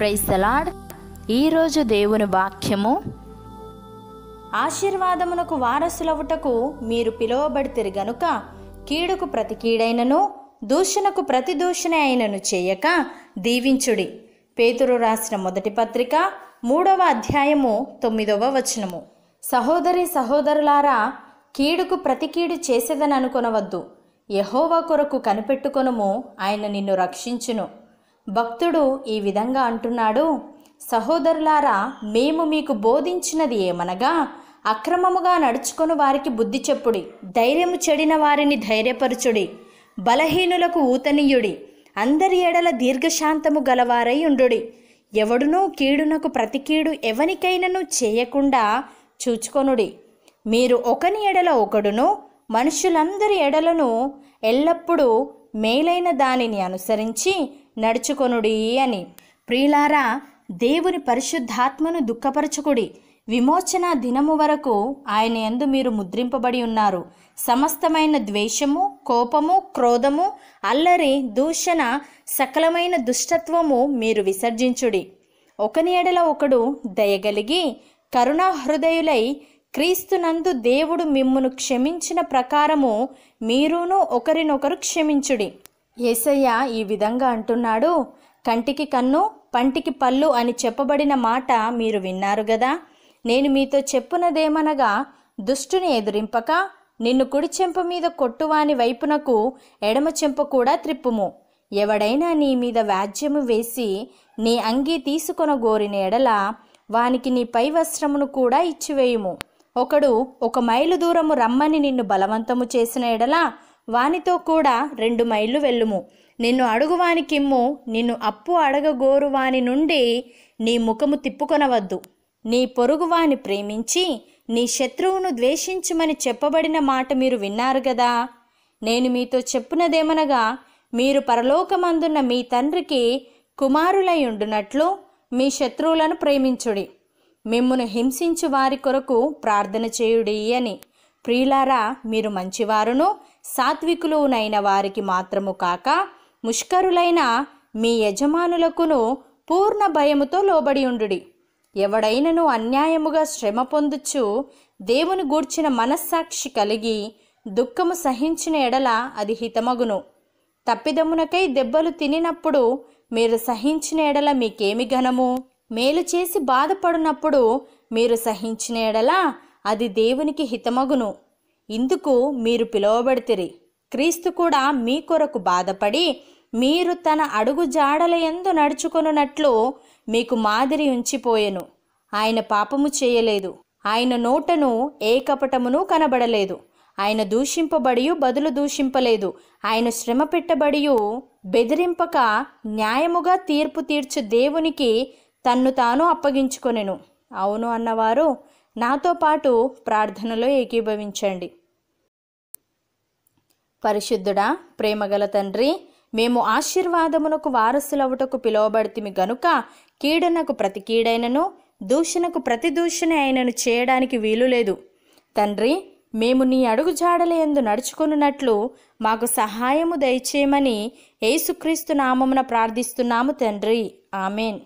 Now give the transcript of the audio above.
praise తలాడ్ ఈరోజు దేవుని వాక్యము ఆశీర్వాదమునకు వారసులవుటకు మీరు పిలువబడితే గనుక కీడుకు ప్రతి కీడైనను దూషణకు ప్రతి దూషణ అయినను చేయక దీవించుడి పేతురు రాసిన మొదటి పత్రిక మూడవ అధ్యాయము తొమ్మిదవ వచనము సహోదరి సహోదరులారా కీడుకు ప్రతికీడు చేసేదని అనుకునవద్దు యహోవా కొరకు కనిపెట్టుకొనము ఆయన నిన్ను రక్షించును భక్తుడు ఈ విధంగా అంటున్నాడు సహోదరులారా మేము మీకు బోధించినది ఏమనగా అక్రమముగా నడుచుకొని వారికి బుద్ధి చెప్పుడి ధైర్యము చెడిన వారిని ధైర్యపరచుడి బలహీనులకు ఊతనీయుడి అందరి ఎడల దీర్ఘశాంతము గలవారై ఉండుడి ఎవడునూ కీడునకు ప్రతికీడు ఎవనికైనను చేయకుండా చూచుకొనుడి మీరు ఒకని ఎడల ఒకడును మనుషులందరి ఎడలను ఎల్లప్పుడూ మేలైన దానిని అనుసరించి నడుచుకొనుడి అని ప్రియులారా దేవుని పరిశుద్ధాత్మను దుఃఖపరచుకుడి విమోచన దినము వరకు ఆయన ఎందు మీరు ముద్రింపబడి ఉన్నారు సమస్తమైన ద్వేషము కోపము క్రోధము అల్లరి దూషణ సకలమైన దుష్టత్వము మీరు విసర్జించుడి ఒకని ఎడల ఒకడు దయగలిగి కరుణా హృదయులై క్రీస్తునందు దేవుడు మిమ్మును క్షమించిన ప్రకారము మీరును ఒకరినొకరు క్షమించుడి ఏసయ్య ఈ విధంగా అంటున్నాడు కంటికి కన్ను పంటికి పళ్ళు అని చెప్పబడిన మాట మీరు విన్నారు గదా నేను మీతో చెప్పునదేమనగా దుష్టుని ఎదురింపక నిన్ను కుడి చెంప మీద కొట్టువాని వైపునకు ఎడమ చెంప కూడా త్రిప్పుము ఎవడైనా నీ మీద వ్యాజ్యము వేసి నీ అంగీ తీసుకొనగోరిన ఎడల వానికి నీ పై వస్త్రమును కూడా ఇచ్చివేయుము ఒకడు ఒక మైలు దూరము రమ్మని నిన్ను బలవంతము చేసిన ఎడలా వానితో కూడా రెండు మైళ్ళు వెళ్ళుము నిన్ను అడుగువాని కిమ్ము నిన్ను అప్పు అడగగోరువాని నుండి నీ ముఖము తిప్పుకొనవద్దు నీ పొరుగువాని ప్రేమించి నీ శత్రువును ద్వేషించమని చెప్పబడిన మాట మీరు విన్నారు కదా నేను మీతో చెప్పునదేమనగా మీరు పరలోకమందున్న మీ తండ్రికి కుమారులై ఉండునట్లు మీ శత్రువులను ప్రేమించుడి మిమ్మను హింసించు వారి కొరకు ప్రార్థన చేయుడి అని ప్రియులారా మీరు మంచివారును సాత్వికులునైన వారికి మాత్రము కాక ముష్కరులైన మీ యజమానులకును పూర్ణ భయముతో లోబడి ఉండుడి ఎవడైనను అన్యాయముగా శ్రమ పొందుచు దేవుని గూర్చిన మనస్సాక్షి కలిగి దుఃఖము సహించిన ఎడల అది హితమగును తప్పిదమునకై దెబ్బలు తినినప్పుడు మీరు సహించిన ఎడల మీకేమి ఘనము మేలు చేసి బాధపడినప్పుడు మీరు సహించిన ఎడలా అది దేవునికి హితమగును ఇందుకు మీరు పిలువబడితిరి క్రీస్తు కూడా మీ కొరకు బాధపడి మీరు తన అడుగు జాడల ఎందు నడుచుకొనున్నట్లు మీకు మాదిరి ఉంచిపోయెను ఆయన పాపము చేయలేదు ఆయన నోటను ఏ కపటమును కనబడలేదు ఆయన దూషింపబడియు బదులు దూషింపలేదు ఆయన శ్రమ పెట్టబడియు బెదిరింపక న్యాయముగా తీర్పు తీర్చు దేవునికి తన్ను తాను అప్పగించుకొనెను అవును అన్నవారు నాతో పాటు ప్రార్థనలో ఏకీభవించండి పరిశుద్ధుడా ప్రేమగల తండ్రి మేము ఆశీర్వాదమునకు వారసులవుటకు పిలువబడితిమి గనుక కీడనకు ప్రతి కీడైనను దూషణకు ప్రతి దూషణ అయినను చేయడానికి వీలు లేదు తండ్రి మేము నీ అడుగు జాడలయందు నడుచుకున్నట్లు మాకు సహాయము దయచేయమని యేసుక్రీస్తు నామమున ప్రార్థిస్తున్నాము తండ్రి ఆమెన్